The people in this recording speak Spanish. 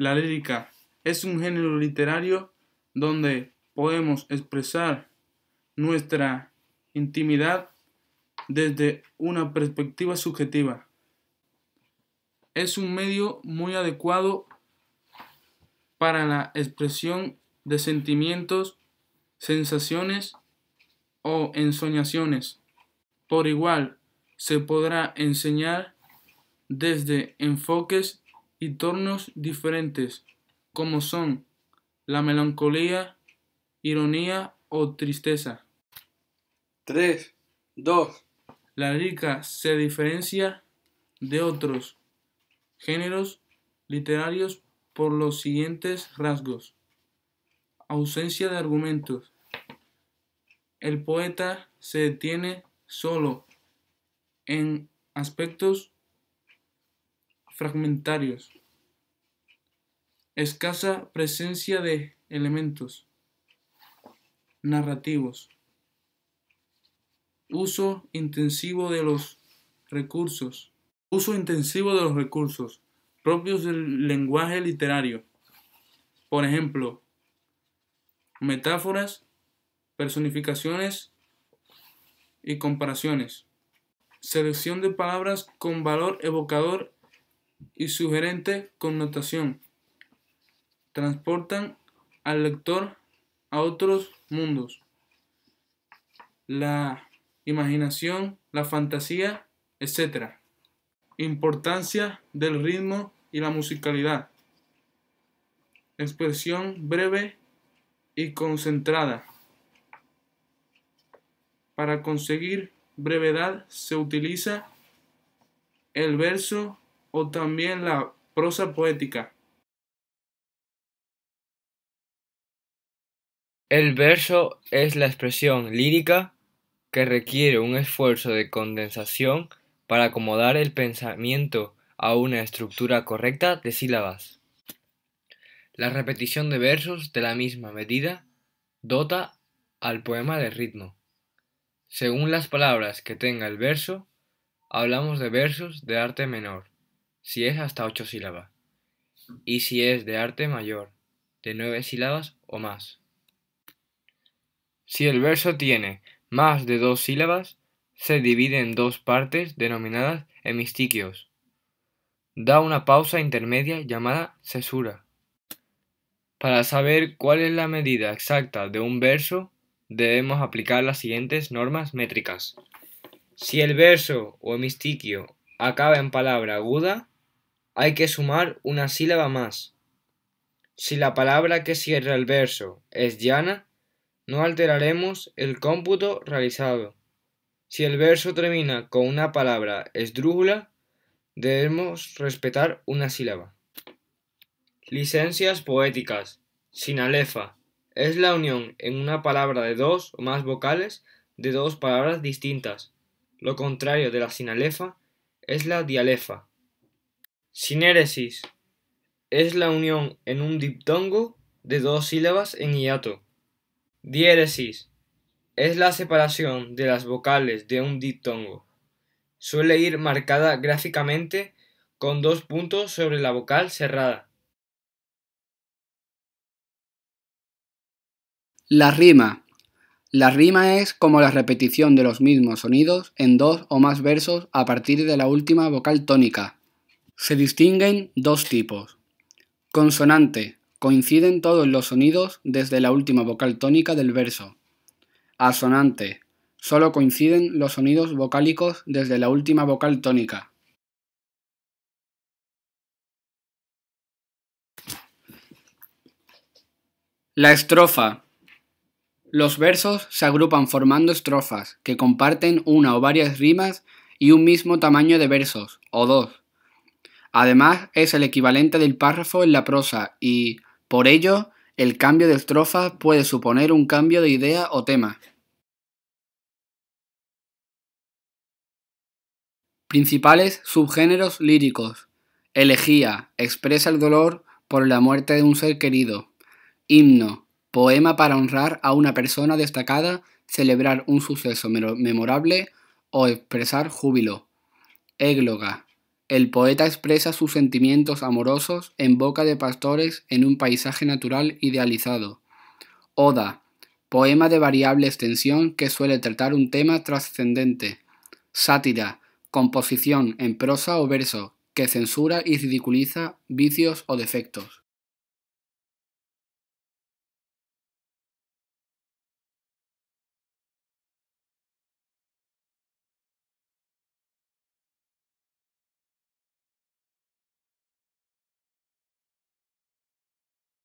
La lírica es un género literario donde podemos expresar nuestra intimidad desde una perspectiva subjetiva. Es un medio muy adecuado para la expresión de sentimientos, sensaciones o ensoñaciones. Por igual, se podrá enseñar desde enfoques y tornos diferentes, como son la melancolía, ironía o tristeza. 3. 2. La rica se diferencia de otros géneros literarios por los siguientes rasgos. Ausencia de argumentos. El poeta se detiene solo en aspectos fragmentarios. Escasa presencia de elementos narrativos. Uso intensivo de los recursos. Uso intensivo de los recursos propios del lenguaje literario. Por ejemplo, metáforas, personificaciones y comparaciones. Selección de palabras con valor evocador y sugerente connotación. Transportan al lector a otros mundos. La imaginación, la fantasía, etc. Importancia del ritmo y la musicalidad. Expresión breve y concentrada. Para conseguir brevedad se utiliza el verso o también la prosa poética. El verso es la expresión lírica que requiere un esfuerzo de condensación para acomodar el pensamiento a una estructura correcta de sílabas. La repetición de versos de la misma medida dota al poema de ritmo. Según las palabras que tenga el verso, hablamos de versos de arte menor si es hasta ocho sílabas, y si es de arte mayor, de nueve sílabas o más. Si el verso tiene más de dos sílabas, se divide en dos partes denominadas hemistiquios. Da una pausa intermedia llamada cesura. Para saber cuál es la medida exacta de un verso, debemos aplicar las siguientes normas métricas. Si el verso o hemistiquio acaba en palabra aguda, hay que sumar una sílaba más. Si la palabra que cierra el verso es llana, no alteraremos el cómputo realizado. Si el verso termina con una palabra esdrújula, debemos respetar una sílaba. Licencias poéticas. Sinalefa Es la unión en una palabra de dos o más vocales de dos palabras distintas. Lo contrario de la sinalefa es la dialefa. Sinéresis es la unión en un diptongo de dos sílabas en hiato. Diéresis es la separación de las vocales de un diptongo. Suele ir marcada gráficamente con dos puntos sobre la vocal cerrada. La rima. La rima es como la repetición de los mismos sonidos en dos o más versos a partir de la última vocal tónica. Se distinguen dos tipos. Consonante. Coinciden todos los sonidos desde la última vocal tónica del verso. Asonante. Solo coinciden los sonidos vocálicos desde la última vocal tónica. La estrofa. Los versos se agrupan formando estrofas que comparten una o varias rimas y un mismo tamaño de versos, o dos, Además, es el equivalente del párrafo en la prosa y, por ello, el cambio de estrofa puede suponer un cambio de idea o tema. Principales subgéneros líricos. Elegía, expresa el dolor por la muerte de un ser querido. Himno, poema para honrar a una persona destacada, celebrar un suceso memorable o expresar júbilo. Égloga, el poeta expresa sus sentimientos amorosos en boca de pastores en un paisaje natural idealizado. Oda, poema de variable extensión que suele tratar un tema trascendente. Sátira, composición en prosa o verso que censura y ridiculiza vicios o defectos.